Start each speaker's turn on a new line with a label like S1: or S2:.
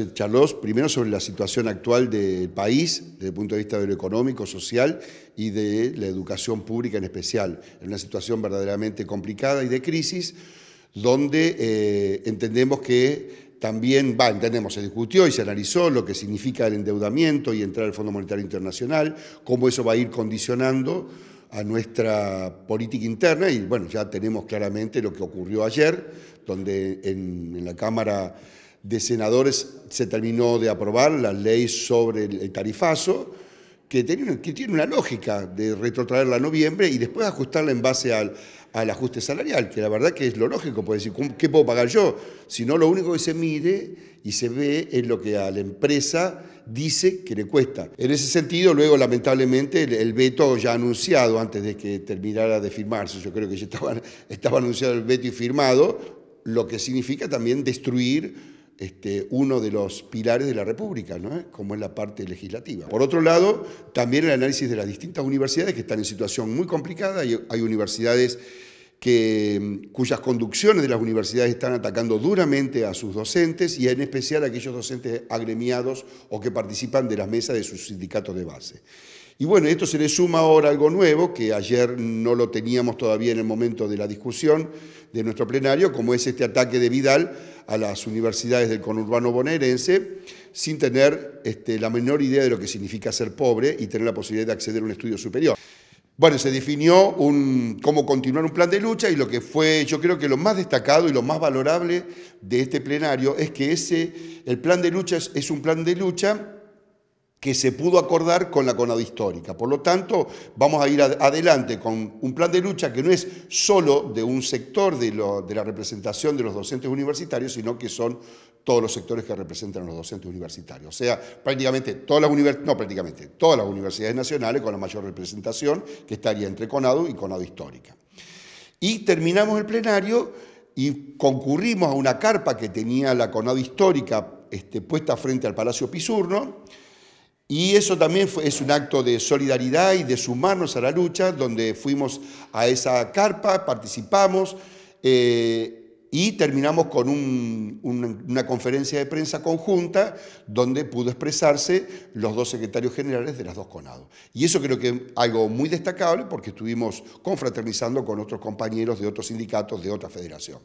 S1: Se este, primero sobre la situación actual del país, desde el punto de vista de lo económico, social y de la educación pública en especial, en una situación verdaderamente complicada y de crisis, donde eh, entendemos que también, va, entendemos, se discutió y se analizó lo que significa el endeudamiento y entrar al Fondo Monetario Internacional, cómo eso va a ir condicionando a nuestra política interna y bueno, ya tenemos claramente lo que ocurrió ayer, donde en, en la Cámara de senadores se terminó de aprobar la ley sobre el tarifazo, que tiene, que tiene una lógica de retrotraerla a noviembre y después ajustarla en base al, al ajuste salarial, que la verdad que es lo lógico, puede decir, ¿qué puedo pagar yo? Si no, lo único que se mide y se ve es lo que a la empresa dice que le cuesta. En ese sentido, luego, lamentablemente, el, veto ya anunciado antes de que terminara de firmarse, yo creo que ya estaba anunciado el veto y firmado, lo que significa también destruir este, uno de los pilares de la República, como es la parte legislativa. Por otro lado, también el análisis de las distintas universidades que están en situación muy complicada. Hay, universidades que, mm, cuyas conducciones de las universidades están atacando duramente a sus docentes y en especial a aquellos docentes agremiados o que participan de las mesas de sus sindicatos de base. Y bueno, esto se le suma ahora algo nuevo, que ayer no lo teníamos todavía en el momento de la discusión de nuestro plenario, como es este ataque de Vidal a las universidades del conurbano bonaerense sin tener este, la menor idea de lo que significa ser pobre y tener la posibilidad de acceder a un estudio superior. Bueno, se definió un, cómo continuar un plan de lucha y lo que fue, yo creo que lo más destacado y lo más valorable de este plenario es que ese, el plan de lucha es un plan de lucha que se pudo acordar con la CONAD histórica. Por lo tanto, vamos a ir adelante con un plan de lucha que no es solo de un sector de, la representación de los docentes universitarios, sino que son todos los sectores que representan a los docentes universitarios. O sea, prácticamente todas las, no, prácticamente todas las universidades nacionales con la mayor representación que estaría entre CONADU y Conado histórica. Y terminamos el plenario y concurrimos a una carpa que tenía la CONADU histórica este, puesta frente al Palacio Pisurno, y eso también es un acto de solidaridad y de sumarnos a la lucha, donde fuimos a esa carpa, participamos eh, y terminamos con una conferencia de prensa conjunta donde pudo expresarse los dos secretarios generales de las dos conados. Y eso creo que es algo muy destacable porque estuvimos confraternizando con otros compañeros de otros sindicatos, de otra federación.